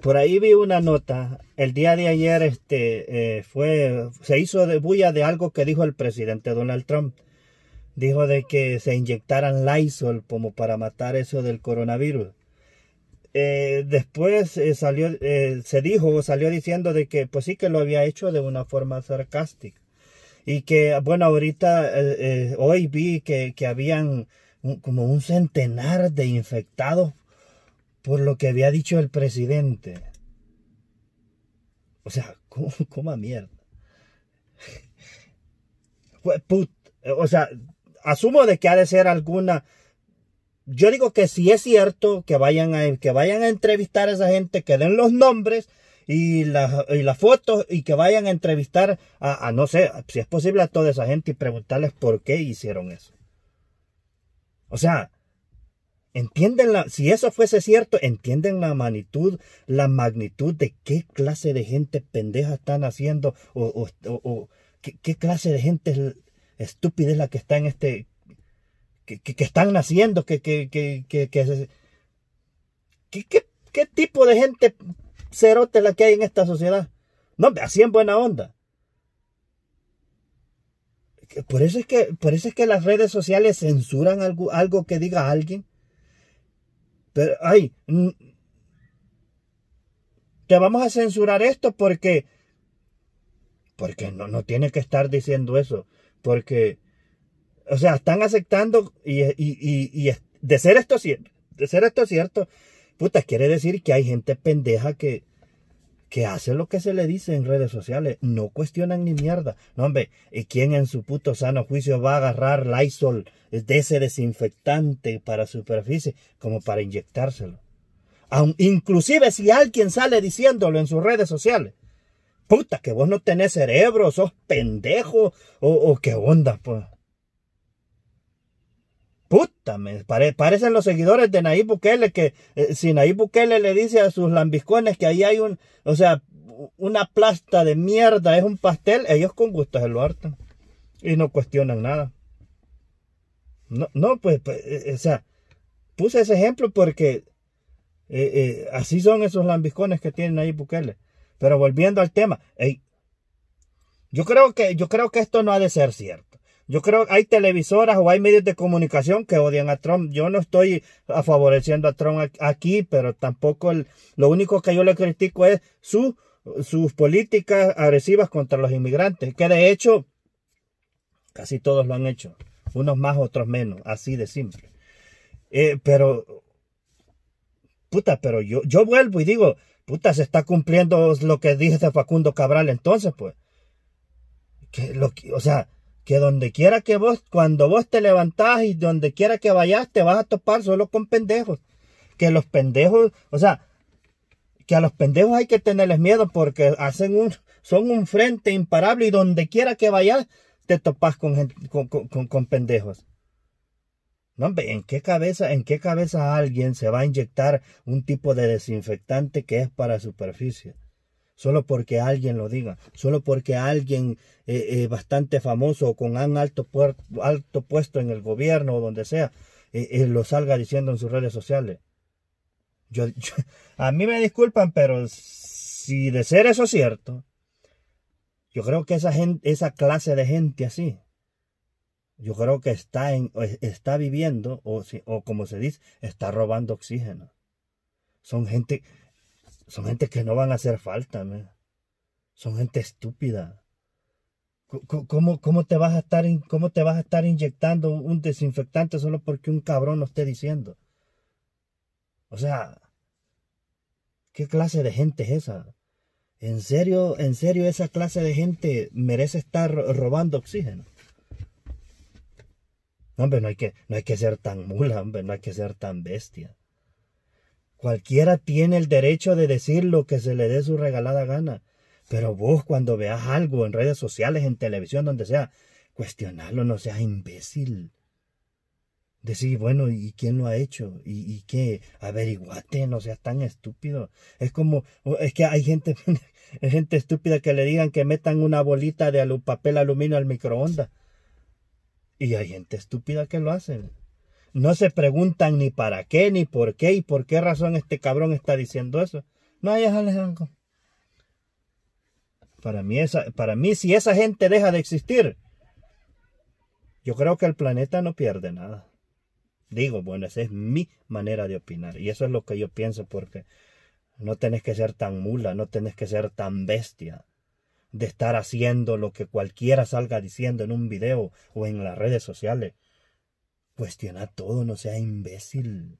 Por ahí vi una nota. El día de ayer este, eh, fue, se hizo bulla de algo que dijo el presidente Donald Trump. Dijo de que se inyectaran Lysol como para matar eso del coronavirus. Eh, después eh, salió, se dijo, salió diciendo de que pues sí que lo había hecho de una forma sarcástica. Y que, bueno, ahorita, hoy vi que, habían como un centenar de infectados por lo que había dicho el presidente. O sea, ¿cómo, a mierda? o sea, asumo de que ha de ser alguna. Yo digo que si es cierto que vayan a, que vayan a entrevistar a esa gente, que den los nombres y las y fotos y que vayan a entrevistar a, a, no sé, si es posible a toda esa gente y preguntarles por qué hicieron eso. O sea, Entienden la, si eso fuese cierto, entienden la magnitud, la magnitud de qué clase de gente pendeja están haciendo o, o, qué, clase de gente estúpida es la que está en este, que, que, que están naciendo, que, que, que, que, qué, tipo de gente cerote la que hay en esta sociedad. No, así en buena onda. Por eso es que, por eso es que las redes sociales censuran algo, algo que diga alguien pero, ay, te vamos a censurar esto porque, porque no, no tiene que estar diciendo eso. Porque, o sea, están aceptando y, y, y, y de ser esto cierto, de ser esto cierto, puta, quiere decir que hay gente pendeja que, que hace lo que se le dice en redes sociales. No cuestionan ni mierda. No, hombre, ¿y quién en su puto sano juicio va a agarrar Lysol de ese desinfectante para superficie como para inyectárselo? Aun, inclusive si alguien sale diciéndolo en sus redes sociales. Puta, que vos no tenés cerebro, sos pendejo, o, o qué onda, pues. Puta, me parecen los seguidores de Nayib Bukele que eh, si Nayib Bukele le dice a sus lambiscones que ahí hay un, o sea, una plasta de mierda, es un pastel, ellos con gusto se lo hartan y no cuestionan nada. No, no pues, pues eh, eh, o sea, puse ese ejemplo porque así son esos lambiscones que tienen Nayib Bukele. Pero volviendo al tema, yo creo que yo creo que esto no ha de ser cierto. Yo creo que hay televisoras o hay medios de comunicación que odian a Trump. Yo no estoy favoreciendo a Trump aquí, pero tampoco lo único que yo le critico es sus políticas agresivas contra los inmigrantes, que de hecho casi todos lo han hecho, unos más, otros menos, así de simple. Eh, pero, puta, pero yo, yo vuelvo y digo, puta, se está cumpliendo lo que dice Facundo Cabral entonces, pues. Que lo, o sea, que donde quiera que vos, cuando vos te levantás y donde quiera que vayas, te vas a topar solo con pendejos. Que los pendejos, o sea, que a los pendejos hay que tenerles miedo porque hacen un, son un frente imparable y donde quiera que vayas, te topas con, pendejos. No, hombre, ¿en qué, cabeza, ¿en qué cabeza alguien se va a inyectar un tipo de desinfectante que es para superficie? solo porque alguien lo diga, solo porque alguien eh, eh, bastante famoso o con un alto, alto puesto en el gobierno o donde sea, eh, lo salga diciendo en sus redes sociales. Yo, a mí me disculpan, pero si de ser eso cierto, yo creo que esa, gente, esa clase de gente así, yo creo que está, en, está viviendo, o, o como se dice, está robando oxígeno. Son gente, son gente que no van a hacer falta, son gente estúpida. ¿Cómo, cómo, te vas a estar, ¿Cómo te vas a estar inyectando un desinfectante solo porque un cabrón lo esté diciendo? O sea, ¿qué clase de gente es esa? ¿En serio, en serio esa clase de gente merece estar robando oxígeno? Hombre, no hay que, no hay que ser tan mula, hombre, no hay que ser tan bestia. Cualquiera tiene el derecho de decir lo que se le dé su regalada gana. Pero vos cuando veas algo en redes sociales, en televisión, donde sea, cuestionarlo, no seas imbécil. Decir, bueno, ¿y quién lo ha hecho? ¿Y, qué? Averiguate, no seas tan estúpido. Es como, es que hay gente, gente estúpida que le digan que metan una bolita de papel aluminio al microondas. Y hay gente estúpida que lo hace. No se preguntan ni para qué, ni por qué, y por qué razón este cabrón está diciendo eso. No hay Alejandro. Para mí, esa, para mí, si esa gente deja de existir, yo creo que el planeta no pierde nada. Digo, bueno, esa es mi manera de opinar. Y eso es lo que yo pienso porque no tenés que ser tan mula, no tenés que ser tan bestia de estar haciendo lo que cualquiera salga diciendo en un video o en las redes sociales. Cuestiona todo, no sea imbécil.